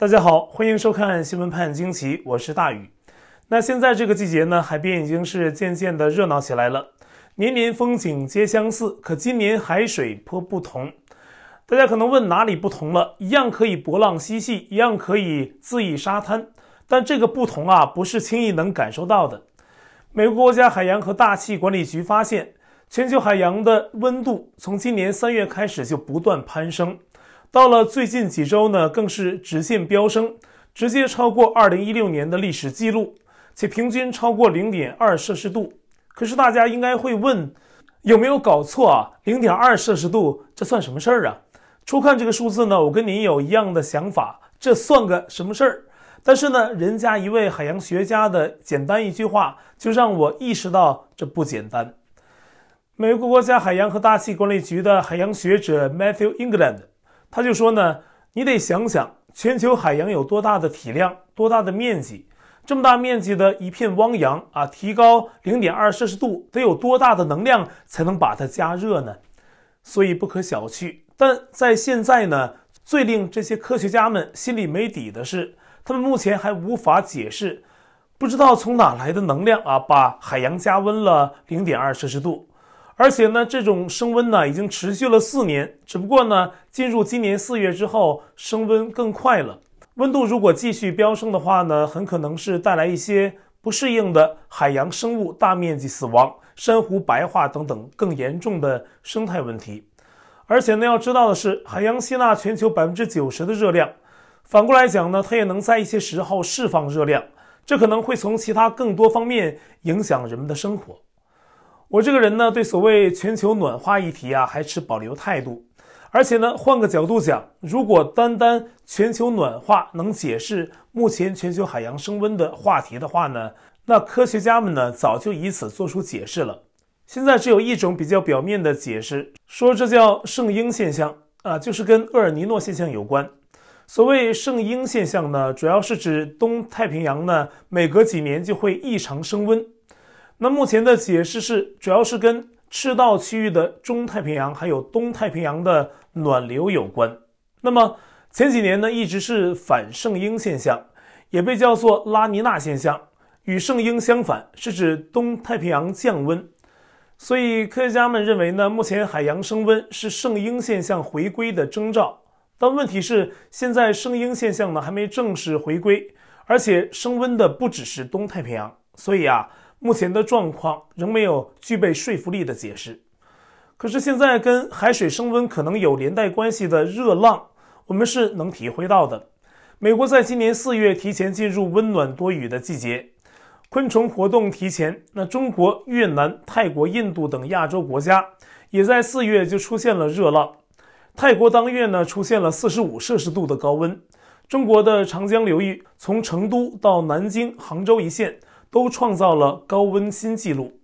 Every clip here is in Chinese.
大家好，欢迎收看《新闻盼惊奇》，我是大宇。那现在这个季节呢，海边已经是渐渐的热闹起来了。年年风景皆相似，可今年海水颇不同。大家可能问哪里不同了？一样可以波浪嬉戏，一样可以恣意沙滩，但这个不同啊，不是轻易能感受到的。美国国家海洋和大气管理局发现，全球海洋的温度从今年三月开始就不断攀升。到了最近几周呢，更是直线飙升，直接超过二零一六年的历史记录，且平均超过零点二摄氏度。可是大家应该会问，有没有搞错啊？零点二摄氏度，这算什么事儿啊？初看这个数字呢，我跟您有一样的想法，这算个什么事儿？但是呢，人家一位海洋学家的简单一句话，就让我意识到这不简单。美国国家海洋和大气管理局的海洋学者 Matthew England。他就说呢，你得想想，全球海洋有多大的体量，多大的面积，这么大面积的一片汪洋啊，提高零点二摄氏度，得有多大的能量才能把它加热呢？所以不可小觑。但在现在呢，最令这些科学家们心里没底的是，他们目前还无法解释，不知道从哪来的能量啊，把海洋加温了零点二摄氏度。而且呢，这种升温呢已经持续了四年，只不过呢，进入今年四月之后，升温更快了。温度如果继续飙升的话呢，很可能是带来一些不适应的海洋生物大面积死亡、珊瑚白化等等更严重的生态问题。而且呢，要知道的是，海洋吸纳全球百分之九十的热量，反过来讲呢，它也能在一些时候释放热量，这可能会从其他更多方面影响人们的生活。我这个人呢，对所谓全球暖化议题啊，还持保留态度。而且呢，换个角度讲，如果单单全球暖化能解释目前全球海洋升温的话题的话呢，那科学家们呢，早就以此做出解释了。现在只有一种比较表面的解释，说这叫圣婴现象啊，就是跟厄尔尼诺现象有关。所谓圣婴现象呢，主要是指东太平洋呢，每隔几年就会异常升温。那目前的解释是，主要是跟赤道区域的中太平洋还有东太平洋的暖流有关。那么前几年呢，一直是反圣婴现象，也被叫做拉尼娜现象，与圣婴相反，是指东太平洋降温。所以科学家们认为呢，目前海洋升温是圣婴现象回归的征兆。但问题是，现在圣婴现象呢还没正式回归，而且升温的不只是东太平洋，所以啊。目前的状况仍没有具备说服力的解释，可是现在跟海水升温可能有连带关系的热浪，我们是能体会到的。美国在今年四月提前进入温暖多雨的季节，昆虫活动提前。那中国、越南、泰国、印度等亚洲国家，也在四月就出现了热浪。泰国当月呢出现了四十五摄氏度的高温，中国的长江流域从成都到南京、杭州一线。都创造了高温新纪录，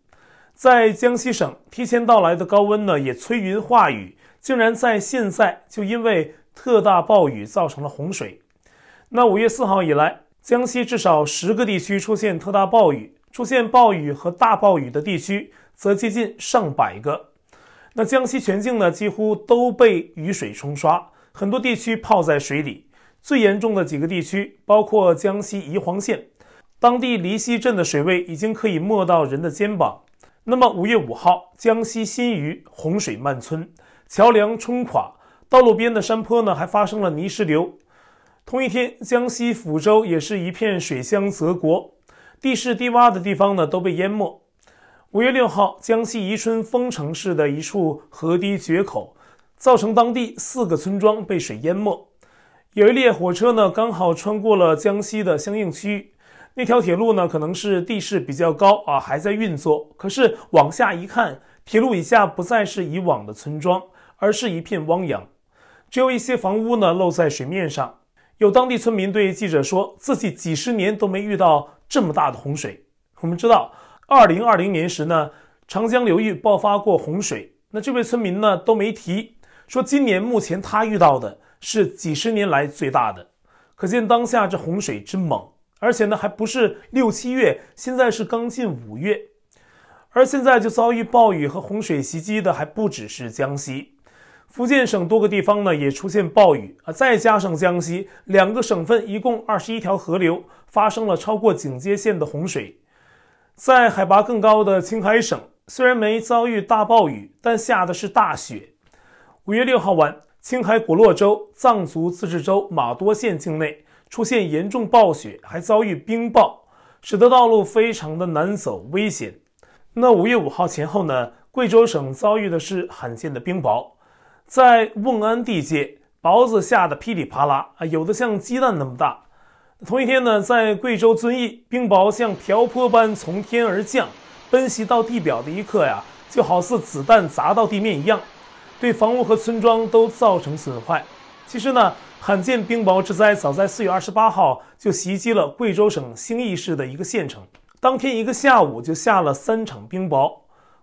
在江西省提前到来的高温呢，也催云化雨，竟然在现在就因为特大暴雨造成了洪水。那五月四号以来，江西至少十个地区出现特大暴雨，出现暴雨和大暴雨的地区则接近上百个。那江西全境呢，几乎都被雨水冲刷，很多地区泡在水里。最严重的几个地区包括江西宜黄县。当地黎溪镇的水位已经可以没到人的肩膀。那么，五月五号，江西新余洪水漫村，桥梁冲垮，道路边的山坡呢还发生了泥石流。同一天，江西抚州也是一片水乡泽国，地势低洼的地方呢都被淹没。五月六号，江西宜春丰城市的一处河堤决口，造成当地四个村庄被水淹没。有一列火车呢刚好穿过了江西的相应区域。那条铁路呢，可能是地势比较高啊，还在运作。可是往下一看，铁路以下不再是以往的村庄，而是一片汪洋，只有一些房屋呢露在水面上。有当地村民对记者说，自己几十年都没遇到这么大的洪水。我们知道，二零二零年时呢，长江流域爆发过洪水。那这位村民呢都没提，说今年目前他遇到的是几十年来最大的，可见当下这洪水之猛。而且呢，还不是六七月，现在是刚进五月，而现在就遭遇暴雨和洪水袭击的还不只是江西，福建省多个地方呢也出现暴雨啊，再加上江西两个省份，一共二十一条河流发生了超过警戒线的洪水。在海拔更高的青海省，虽然没遭遇大暴雨，但下的是大雪。五月六号晚，青海果洛州藏族自治州玛多县境内。出现严重暴雪，还遭遇冰雹，使得道路非常的难走，危险。那五月五号前后呢，贵州省遭遇的是罕见的冰雹，在瓮安地界雹子下的噼里啪啦啊，有的像鸡蛋那么大。同一天呢，在贵州遵义，冰雹像瓢泼般从天而降，奔袭到地表的一刻呀，就好似子弹砸到地面一样，对房屋和村庄都造成损坏。其实呢。罕见冰雹之灾早在四月二十八号就袭击了贵州省兴义市的一个县城，当天一个下午就下了三场冰雹。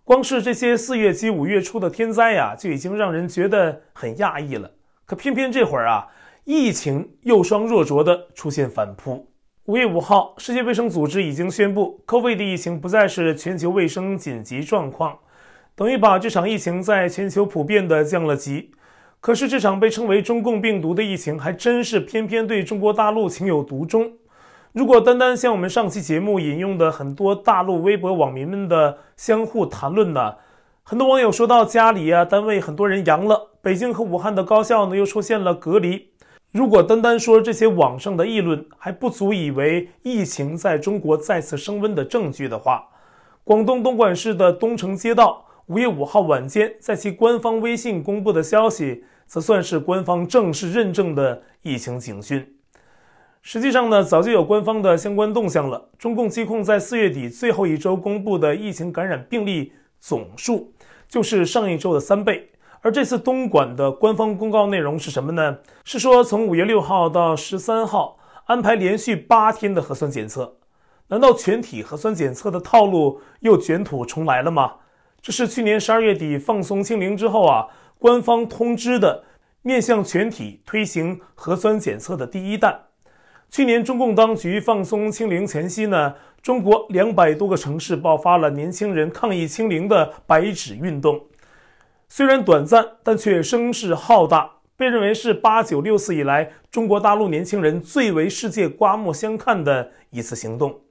光是这些四月及五月初的天灾呀，就已经让人觉得很压抑了。可偏偏这会儿啊，疫情又双若浊的出现反扑。五月五号，世界卫生组织已经宣布，COVID 疫情不再是全球卫生紧急状况，等于把这场疫情在全球普遍的降了级。可是这场被称为“中共病毒”的疫情，还真是偏偏对中国大陆情有独钟。如果单单像我们上期节目引用的很多大陆微博网民们的相互谈论呢，很多网友说到家里啊、单位很多人阳了，北京和武汉的高校呢又出现了隔离。如果单单说这些网上的议论，还不足以为疫情在中国再次升温的证据的话，广东东莞市的东城街道五月五号晚间在其官方微信公布的消息。则算是官方正式认证的疫情警讯。实际上呢，早就有官方的相关动向了。中共疾控在四月底最后一周公布的疫情感染病例总数，就是上一周的三倍。而这次东莞的官方公告内容是什么呢？是说从五月六号到十三号安排连续八天的核酸检测。难道全体核酸检测的套路又卷土重来了吗？这是去年十二月底放松清零之后啊。官方通知的面向全体推行核酸检测的第一弹，去年中共当局放松清零前夕呢，中国两百多个城市爆发了年轻人抗议清零的“白纸运动”，虽然短暂，但却声势浩大，被认为是八九六四以来中国大陆年轻人最为世界刮目相看的一次行动。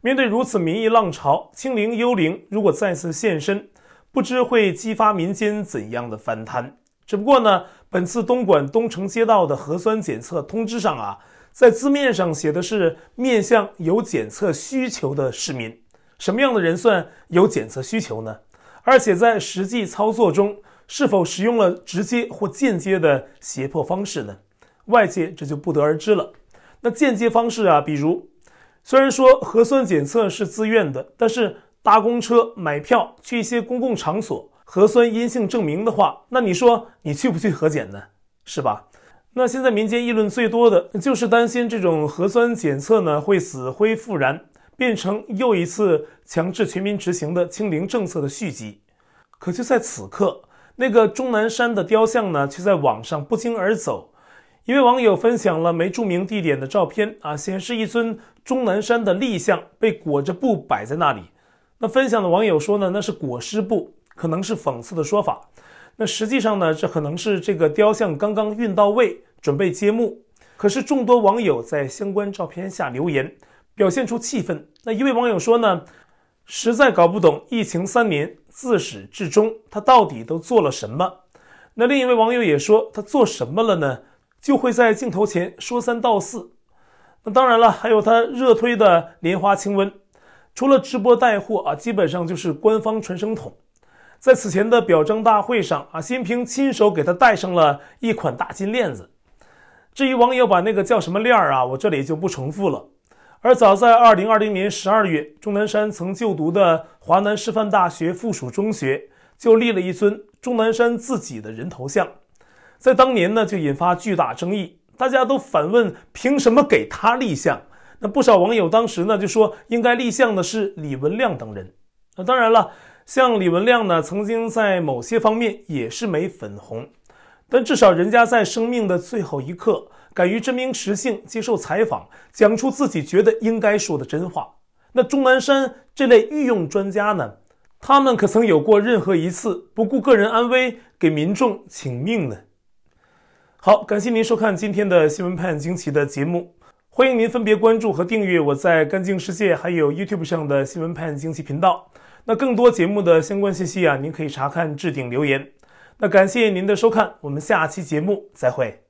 面对如此民意浪潮，清零幽灵如果再次现身。不知会激发民间怎样的反弹？只不过呢，本次东莞东城街道的核酸检测通知上啊，在字面上写的是面向有检测需求的市民。什么样的人算有检测需求呢？而且在实际操作中，是否使用了直接或间接的胁迫方式呢？外界这就不得而知了。那间接方式啊，比如，虽然说核酸检测是自愿的，但是。搭公车买票去一些公共场所，核酸阴性证明的话，那你说你去不去核检呢？是吧？那现在民间议论最多的就是担心这种核酸检测呢会死灰复燃，变成又一次强制全民执行的清零政策的续集。可就在此刻，那个钟南山的雕像呢却在网上不胫而走。一位网友分享了没注明地点的照片，啊，显示一尊钟南山的立像被裹着布摆在那里。那分享的网友说呢，那是裹尸布，可能是讽刺的说法。那实际上呢，这可能是这个雕像刚刚运到位，准备揭幕。可是众多网友在相关照片下留言，表现出气愤。那一位网友说呢，实在搞不懂，疫情三年，自始至终他到底都做了什么？那另一位网友也说，他做什么了呢？就会在镜头前说三道四。那当然了，还有他热推的莲花清瘟。除了直播带货啊，基本上就是官方传声筒。在此前的表彰大会上啊，新平亲手给他戴上了一款大金链子。至于网友把那个叫什么链儿啊，我这里就不重复了。而早在二零二零年十二月，钟南山曾就读的华南师范大学附属中学就立了一尊钟南山自己的人头像，在当年呢就引发巨大争议，大家都反问：凭什么给他立像？那不少网友当时呢就说，应该立项的是李文亮等人。那当然了，像李文亮呢，曾经在某些方面也是没粉红，但至少人家在生命的最后一刻，敢于真名实姓接受采访，讲出自己觉得应该说的真话。那钟南山这类御用专家呢，他们可曾有过任何一次不顾个人安危给民众请命呢？好，感谢您收看今天的《新闻判惊奇》的节目。欢迎您分别关注和订阅我在“干净世界”还有 YouTube 上的新闻派经济频道。那更多节目的相关信息啊，您可以查看置顶留言。那感谢您的收看，我们下期节目再会。